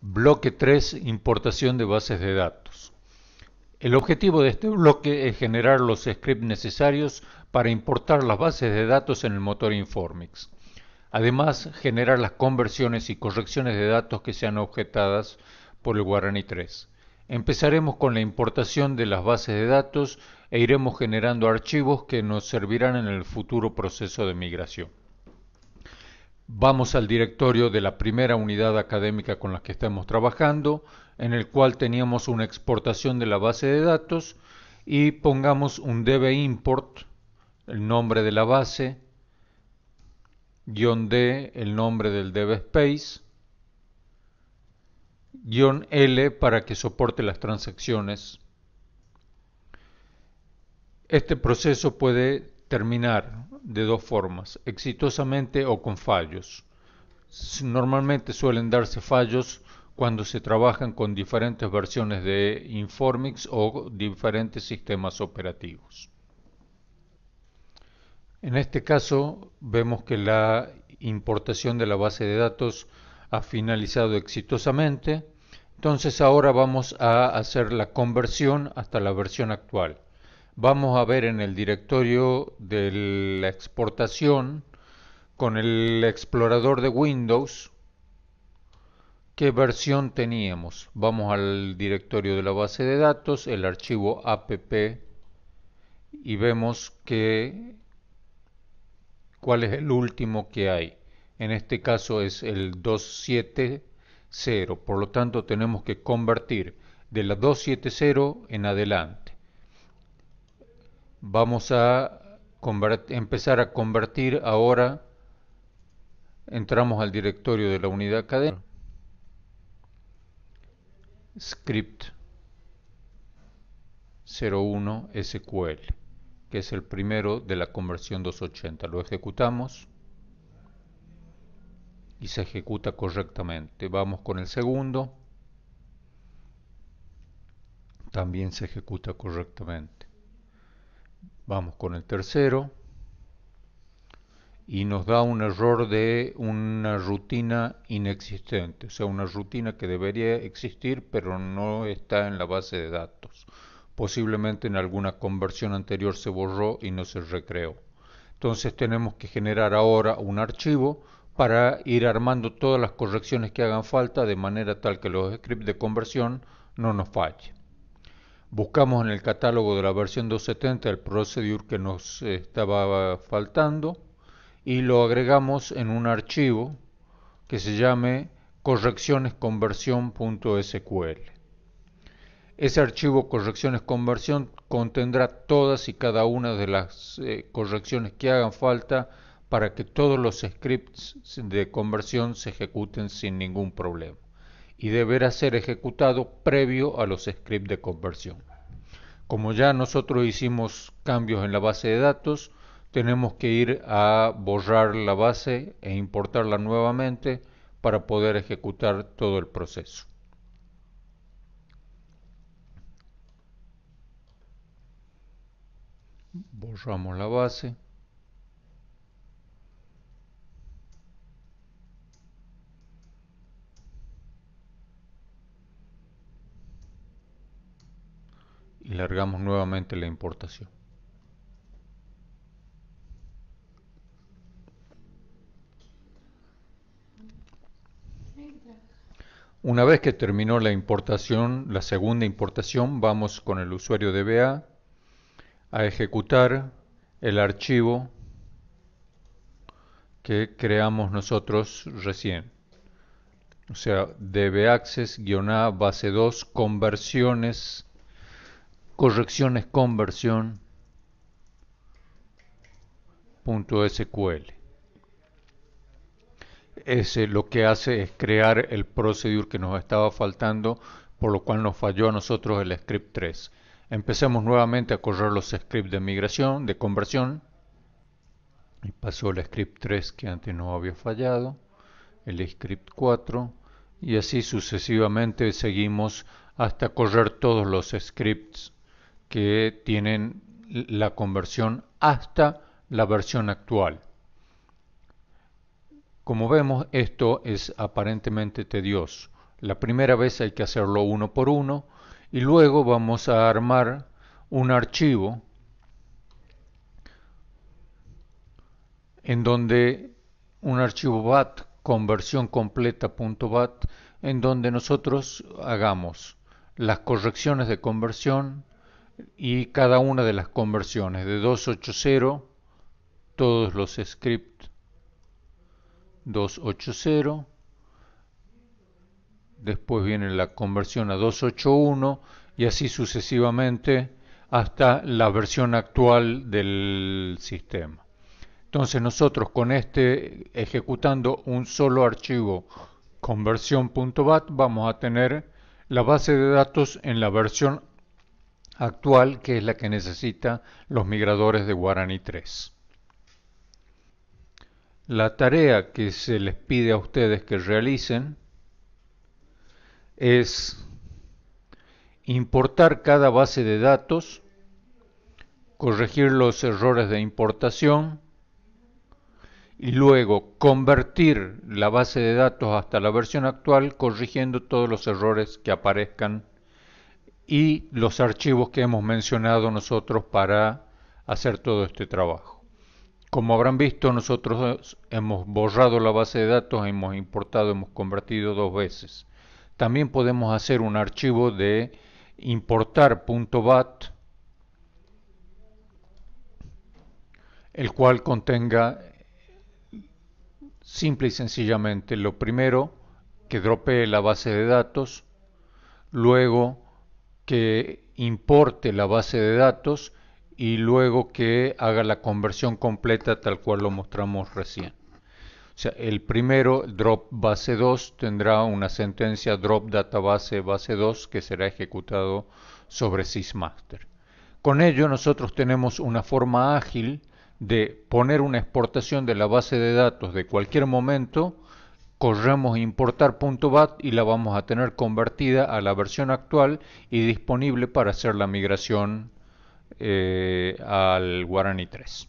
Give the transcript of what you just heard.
Bloque 3, importación de bases de datos. El objetivo de este bloque es generar los scripts necesarios para importar las bases de datos en el motor Informix. Además, generar las conversiones y correcciones de datos que sean objetadas por el Guarani 3. Empezaremos con la importación de las bases de datos e iremos generando archivos que nos servirán en el futuro proceso de migración vamos al directorio de la primera unidad académica con la que estamos trabajando, en el cual teníamos una exportación de la base de datos y pongamos un db import, el nombre de la base, guión d, el nombre del dbspace space, guión l para que soporte las transacciones. Este proceso puede terminar de dos formas, exitosamente o con fallos. Normalmente suelen darse fallos cuando se trabajan con diferentes versiones de Informix o diferentes sistemas operativos. En este caso vemos que la importación de la base de datos ha finalizado exitosamente, entonces ahora vamos a hacer la conversión hasta la versión actual vamos a ver en el directorio de la exportación con el explorador de Windows qué versión teníamos. Vamos al directorio de la base de datos, el archivo app y vemos que cuál es el último que hay. En este caso es el 270, por lo tanto tenemos que convertir de la 270 en adelante vamos a empezar a convertir ahora, entramos al directorio de la unidad cadena, script 01 SQL, que es el primero de la conversión 280. Lo ejecutamos y se ejecuta correctamente. Vamos con el segundo. También se ejecuta correctamente. Vamos con el tercero. Y nos da un error de una rutina inexistente, o sea, una rutina que debería existir pero no está en la base de datos. Posiblemente en alguna conversión anterior se borró y no se recreó. Entonces tenemos que generar ahora un archivo para ir armando todas las correcciones que hagan falta de manera tal que los scripts de conversión no nos fallen buscamos en el catálogo de la versión 270 el procedure que nos estaba faltando y lo agregamos en un archivo que se llame correccionesconversión.sql. Ese archivo correccionesconversión contendrá todas y cada una de las eh, correcciones que hagan falta para que todos los scripts de conversión se ejecuten sin ningún problema y deberá ser ejecutado previo a los scripts de conversión. Como ya nosotros hicimos cambios en la base de datos, tenemos que ir a borrar la base e importarla nuevamente para poder ejecutar todo el proceso. Borramos la base. y largamos nuevamente la importación. Una vez que terminó la importación, la segunda importación, vamos con el usuario DBA a ejecutar el archivo que creamos nosotros recién. O sea, dbaccess-a base 2 conversiones correcciones conversión SQL. Ese lo que hace es crear el procedure que nos estaba faltando, por lo cual nos falló a nosotros el script 3. Empecemos nuevamente a correr los scripts de migración, de conversión. Y pasó el script 3 que antes no había fallado, el script 4 y así sucesivamente seguimos hasta correr todos los scripts que tienen la conversión hasta la versión actual. Como vemos, esto es aparentemente tedioso. La primera vez hay que hacerlo uno por uno y luego vamos a armar un archivo en donde un archivo bat conversión completa.bat en donde nosotros hagamos las correcciones de conversión y cada una de las conversiones de 280, todos los scripts 280, después viene la conversión a 281 y así sucesivamente hasta la versión actual del sistema. Entonces nosotros con este ejecutando un solo archivo conversión.bat vamos a tener la base de datos en la versión actual que es la que necesitan los migradores de Guarani 3. La tarea que se les pide a ustedes que realicen es importar cada base de datos, corregir los errores de importación y luego convertir la base de datos hasta la versión actual corrigiendo todos los errores que aparezcan y los archivos que hemos mencionado nosotros para hacer todo este trabajo. Como habrán visto, nosotros hemos borrado la base de datos, hemos importado, hemos convertido dos veces. También podemos hacer un archivo de importar.bat, el cual contenga simple y sencillamente lo primero, que dropee la base de datos, luego que importe la base de datos y luego que haga la conversión completa tal cual lo mostramos recién. O sea, el primero, drop base 2, tendrá una sentencia drop database base 2 que será ejecutado sobre SysMaster. Con ello nosotros tenemos una forma ágil de poner una exportación de la base de datos de cualquier momento corremos importar.bat y la vamos a tener convertida a la versión actual y disponible para hacer la migración eh, al Guarani 3.